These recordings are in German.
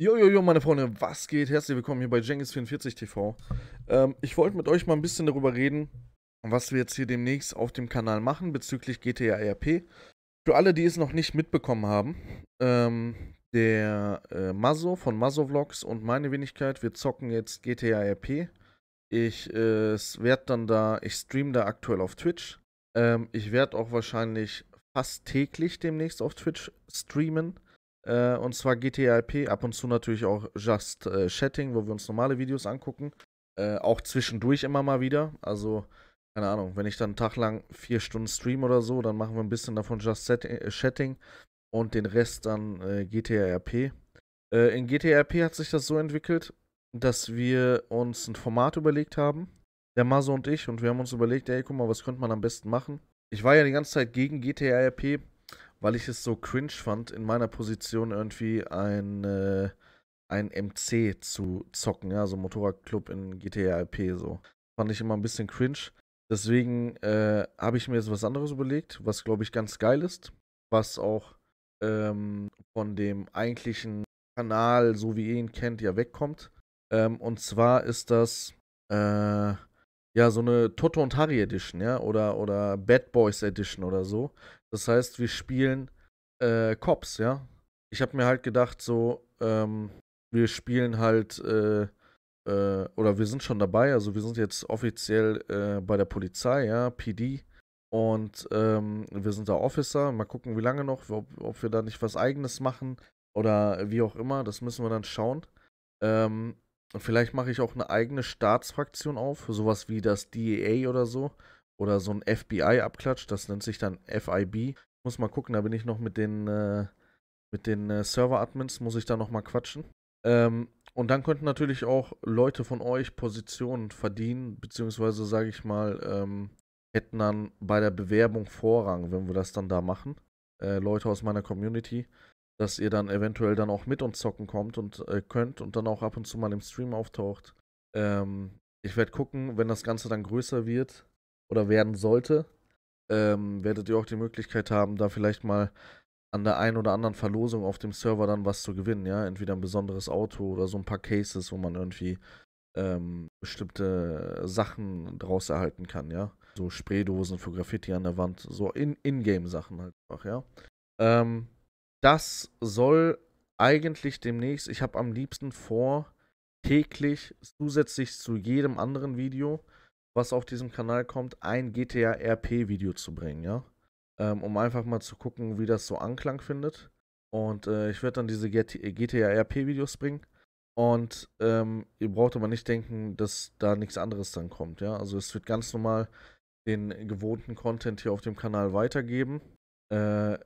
Jojojo, meine Freunde, was geht? Herzlich willkommen hier bei Jengis44 TV. Ähm, ich wollte mit euch mal ein bisschen darüber reden, was wir jetzt hier demnächst auf dem Kanal machen bezüglich GTA RP. Für alle, die es noch nicht mitbekommen haben, ähm, der äh, Maso von Maso Vlogs und meine Wenigkeit, wir zocken jetzt GTA RP. Ich äh, werde dann da, ich stream da aktuell auf Twitch. Ähm, ich werde auch wahrscheinlich fast täglich demnächst auf Twitch streamen äh, und zwar GTAP, ab und zu natürlich auch Just äh, Chatting, wo wir uns normale Videos angucken. Äh, auch zwischendurch immer mal wieder. Also, keine Ahnung, wenn ich dann einen Tag lang vier Stunden stream oder so, dann machen wir ein bisschen davon Just Setting, äh, Chatting und den Rest dann äh, GTRP. Äh, in GTRP hat sich das so entwickelt, dass wir uns ein Format überlegt haben, der Maso und ich, und wir haben uns überlegt, ey, guck mal, was könnte man am besten machen? Ich war ja die ganze Zeit gegen GTRP, weil ich es so cringe fand, in meiner Position irgendwie ein, äh, ein MC zu zocken, ja, so Motorradclub in GTA IP, so. Fand ich immer ein bisschen cringe. Deswegen äh, habe ich mir jetzt was anderes überlegt, was glaube ich ganz geil ist, was auch ähm, von dem eigentlichen Kanal, so wie ihr ihn kennt, ja wegkommt. Ähm, und zwar ist das, äh, ja, so eine Toto und Harry Edition, ja, oder, oder Bad Boys Edition oder so. Das heißt, wir spielen äh, Cops, ja. Ich habe mir halt gedacht, so, ähm, wir spielen halt, äh, äh, oder wir sind schon dabei, also wir sind jetzt offiziell äh, bei der Polizei, ja, PD. Und ähm, wir sind da Officer. Mal gucken, wie lange noch, ob, ob, wir da nicht was Eigenes machen oder wie auch immer. Das müssen wir dann schauen. Ähm, vielleicht mache ich auch eine eigene Staatsfraktion auf, sowas wie das DEA oder so. Oder so ein FBI-Abklatsch, das nennt sich dann FIB. Muss mal gucken, da bin ich noch mit den, äh, den äh, Server-Admins, muss ich da noch mal quatschen. Ähm, und dann könnten natürlich auch Leute von euch Positionen verdienen, beziehungsweise, sage ich mal, ähm, hätten dann bei der Bewerbung Vorrang, wenn wir das dann da machen. Äh, Leute aus meiner Community dass ihr dann eventuell dann auch mit uns zocken kommt und äh, könnt und dann auch ab und zu mal im Stream auftaucht. Ähm, ich werde gucken, wenn das Ganze dann größer wird oder werden sollte, ähm, werdet ihr auch die Möglichkeit haben, da vielleicht mal an der einen oder anderen Verlosung auf dem Server dann was zu gewinnen, ja. Entweder ein besonderes Auto oder so ein paar Cases, wo man irgendwie ähm, bestimmte Sachen draus erhalten kann, ja. So Spraydosen für Graffiti an der Wand, so in-game-Sachen halt einfach, ja. Ähm, das soll eigentlich demnächst, ich habe am liebsten vor, täglich zusätzlich zu jedem anderen Video, was auf diesem Kanal kommt, ein GTA RP-Video zu bringen, ja. Ähm, um einfach mal zu gucken, wie das so Anklang findet. Und äh, ich werde dann diese GTA äh, RP-Videos bringen. Und ähm, ihr braucht aber nicht denken, dass da nichts anderes dann kommt, ja. Also es wird ganz normal den gewohnten Content hier auf dem Kanal weitergeben äh,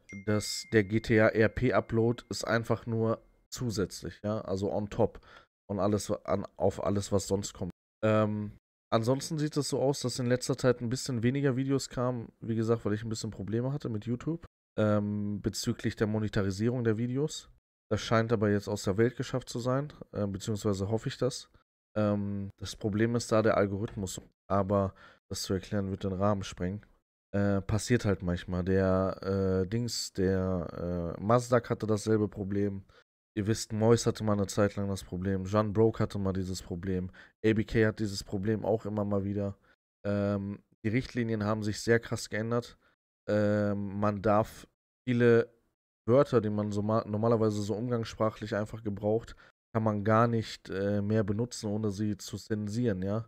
der GTA RP Upload ist einfach nur zusätzlich, ja, also on top und alles an, auf alles, was sonst kommt. Ähm, ansonsten sieht es so aus, dass in letzter Zeit ein bisschen weniger Videos kamen, wie gesagt, weil ich ein bisschen Probleme hatte mit YouTube ähm, bezüglich der Monetarisierung der Videos. Das scheint aber jetzt aus der Welt geschafft zu sein, äh, beziehungsweise hoffe ich das. Ähm, das Problem ist da der Algorithmus, aber das zu erklären wird den Rahmen sprengen. Äh, passiert halt manchmal. Der äh, Dings, der äh, Mazdak hatte dasselbe Problem. Ihr wisst, Mois hatte mal eine Zeit lang das Problem. Jean Broke hatte mal dieses Problem. ABK hat dieses Problem auch immer mal wieder. Ähm, die Richtlinien haben sich sehr krass geändert. Ähm, man darf viele Wörter, die man so normalerweise so umgangssprachlich einfach gebraucht, kann man gar nicht äh, mehr benutzen, ohne sie zu zensieren, ja.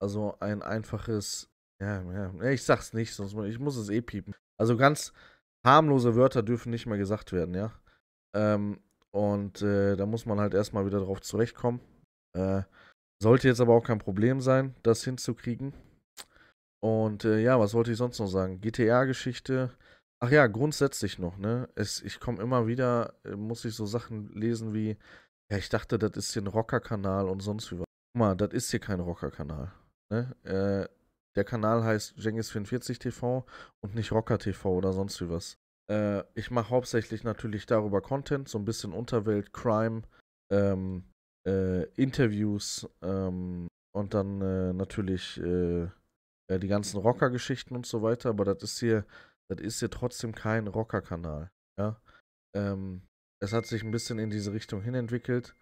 Also ein einfaches ja, ja. Ich sag's nicht, sonst ich muss es eh piepen. Also ganz harmlose Wörter dürfen nicht mehr gesagt werden, ja. Ähm, und äh, da muss man halt erstmal wieder drauf zurechtkommen. Äh, sollte jetzt aber auch kein Problem sein, das hinzukriegen. Und äh, ja, was wollte ich sonst noch sagen? GTA-Geschichte. Ach ja, grundsätzlich noch, ne? Es, ich komme immer wieder, äh, muss ich so Sachen lesen wie, ja, ich dachte, das ist hier ein Rockerkanal und sonst wie was. Guck mal, das ist hier kein Rockerkanal. Ne? Äh, der Kanal heißt Jengis44 TV und nicht Rocker TV oder sonst wie was. Äh, ich mache hauptsächlich natürlich darüber Content, so ein bisschen Unterwelt, Crime, ähm, äh, Interviews ähm, und dann äh, natürlich äh, äh, die ganzen Rocker-Geschichten und so weiter. Aber das ist hier, das ist hier trotzdem kein Rocker-Kanal. Ja? Ähm, es hat sich ein bisschen in diese Richtung hin entwickelt,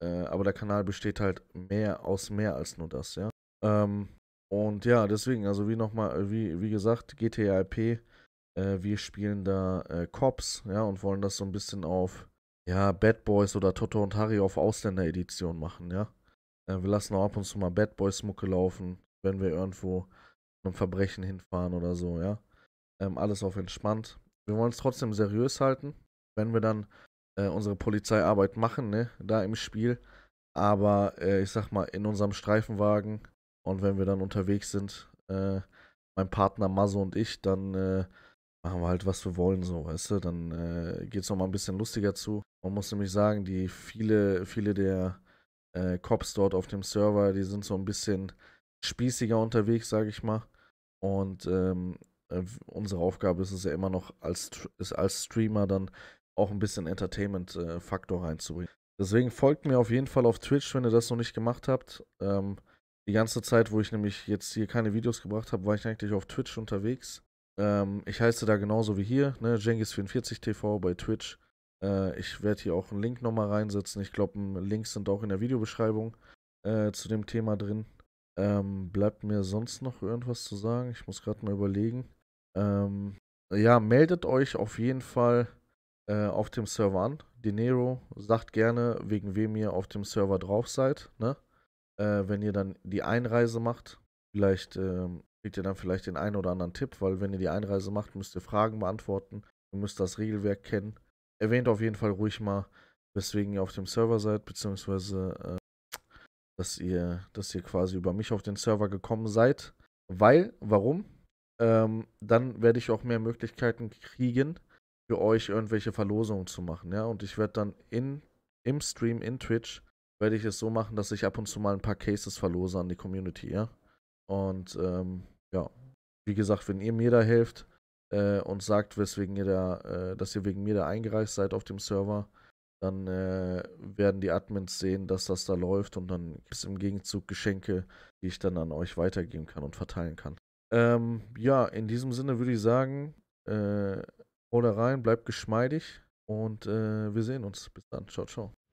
äh, aber der Kanal besteht halt mehr aus mehr als nur das. Ja. Ähm, und ja, deswegen, also wie nochmal, äh, wie, wie gesagt, GTAP, äh, wir spielen da äh, Cops, ja, und wollen das so ein bisschen auf, ja, Bad Boys oder Toto und Harry auf Ausländer-Edition machen, ja. Äh, wir lassen auch ab und zu mal Bad Boys-Mucke laufen, wenn wir irgendwo einem Verbrechen hinfahren oder so, ja. Ähm, alles auf entspannt. Wir wollen es trotzdem seriös halten, wenn wir dann äh, unsere Polizeiarbeit machen, ne, da im Spiel. Aber äh, ich sag mal, in unserem Streifenwagen und wenn wir dann unterwegs sind, äh, mein Partner Maso und ich, dann äh, machen wir halt, was wir wollen, so, weißt du? Dann äh, es nochmal ein bisschen lustiger zu. Man muss nämlich sagen, die viele, viele der äh, Cops dort auf dem Server, die sind so ein bisschen spießiger unterwegs, sage ich mal. Und ähm, äh, unsere Aufgabe ist es ja immer noch, als, ist als Streamer dann auch ein bisschen Entertainment-Faktor äh, reinzubringen. Deswegen folgt mir auf jeden Fall auf Twitch, wenn ihr das noch nicht gemacht habt. Ähm, die ganze Zeit, wo ich nämlich jetzt hier keine Videos gebracht habe, war ich eigentlich auf Twitch unterwegs. Ähm, ich heiße da genauso wie hier, ne, Jengis44TV bei Twitch. Äh, ich werde hier auch einen Link nochmal reinsetzen. Ich glaube, Links sind auch in der Videobeschreibung äh, zu dem Thema drin. Ähm, bleibt mir sonst noch irgendwas zu sagen? Ich muss gerade mal überlegen. Ähm, ja, meldet euch auf jeden Fall äh, auf dem Server an. Dinero sagt gerne, wegen wem ihr auf dem Server drauf seid. Ne? äh, wenn ihr dann die Einreise macht, vielleicht äh, kriegt ihr dann vielleicht den einen oder anderen Tipp, weil wenn ihr die Einreise macht, müsst ihr Fragen beantworten, ihr müsst das Regelwerk kennen. Erwähnt auf jeden Fall ruhig mal, weswegen ihr auf dem Server seid, beziehungsweise äh, dass ihr, dass ihr quasi über mich auf den Server gekommen seid. Weil, warum? Ähm, dann werde ich auch mehr Möglichkeiten kriegen, für euch irgendwelche Verlosungen zu machen, ja. Und ich werde dann in, im Stream in Twitch werde ich es so machen, dass ich ab und zu mal ein paar Cases verlose an die Community, ja. Und ähm, ja, wie gesagt, wenn ihr mir da helft äh, und sagt, weswegen ihr da, äh, dass ihr wegen mir da eingereist seid auf dem Server, dann äh, werden die Admins sehen, dass das da läuft und dann gibt es im Gegenzug Geschenke, die ich dann an euch weitergeben kann und verteilen kann. Ähm, ja, in diesem Sinne würde ich sagen, äh, rein, bleibt geschmeidig und äh, wir sehen uns. Bis dann. Ciao, ciao.